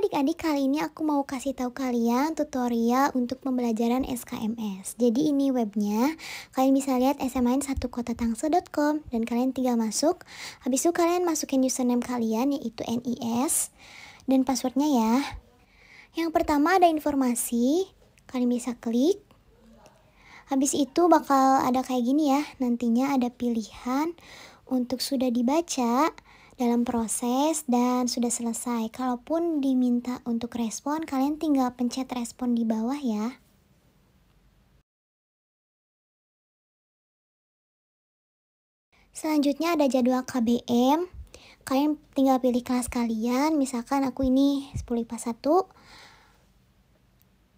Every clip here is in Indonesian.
adik-adik, kali ini aku mau kasih tahu kalian tutorial untuk pembelajaran SKMS. Jadi ini webnya, kalian bisa lihat smn1kotatangse.com dan kalian tinggal masuk. Habis itu kalian masukin username kalian yaitu NIS dan passwordnya ya. Yang pertama ada informasi, kalian bisa klik. Habis itu bakal ada kayak gini ya, nantinya ada pilihan untuk sudah dibaca, dalam proses dan sudah selesai. Kalaupun diminta untuk respon, kalian tinggal pencet respon di bawah ya. Selanjutnya ada jadwal KBM. Kalian tinggal pilih kelas kalian, misalkan aku ini 10 IPA 1,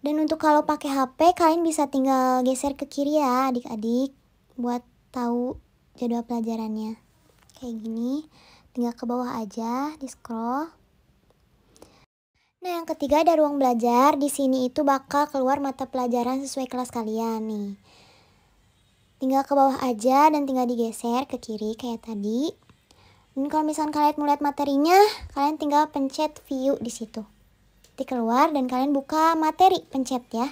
dan untuk kalau pakai HP, kalian bisa tinggal geser ke kiri ya adik-adik buat tahu jadwal pelajarannya. Kayak gini. Tinggal ke bawah aja, di scroll. Nah, yang ketiga ada ruang belajar. Di sini itu bakal keluar mata pelajaran sesuai kelas kalian nih. Tinggal ke bawah aja dan tinggal digeser ke kiri kayak tadi. Dan kalau misalkan kalian mau lihat materinya, kalian tinggal pencet view di situ. Nanti keluar dan kalian buka materi, pencet ya.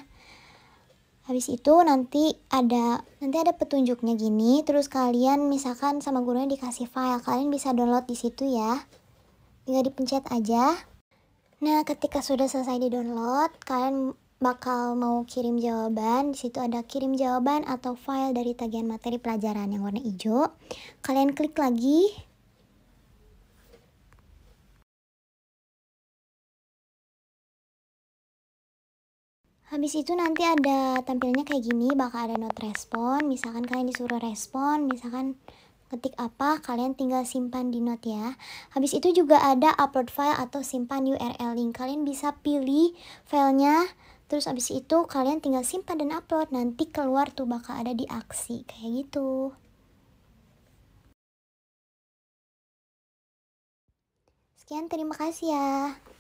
Habis itu nanti ada nanti ada petunjuknya gini, terus kalian misalkan sama gurunya dikasih file, kalian bisa download di situ ya. Tinggal dipencet aja. Nah, ketika sudah selesai di-download, kalian bakal mau kirim jawaban. Di situ ada kirim jawaban atau file dari tagihan materi pelajaran yang warna hijau. Kalian klik lagi Habis itu nanti ada tampilnya kayak gini, bakal ada note respon. Misalkan kalian disuruh respon, misalkan ketik apa, kalian tinggal simpan di note ya. Habis itu juga ada upload file atau simpan URL link. Kalian bisa pilih filenya, terus habis itu kalian tinggal simpan dan upload. Nanti keluar tuh bakal ada di aksi, kayak gitu. Sekian, terima kasih ya.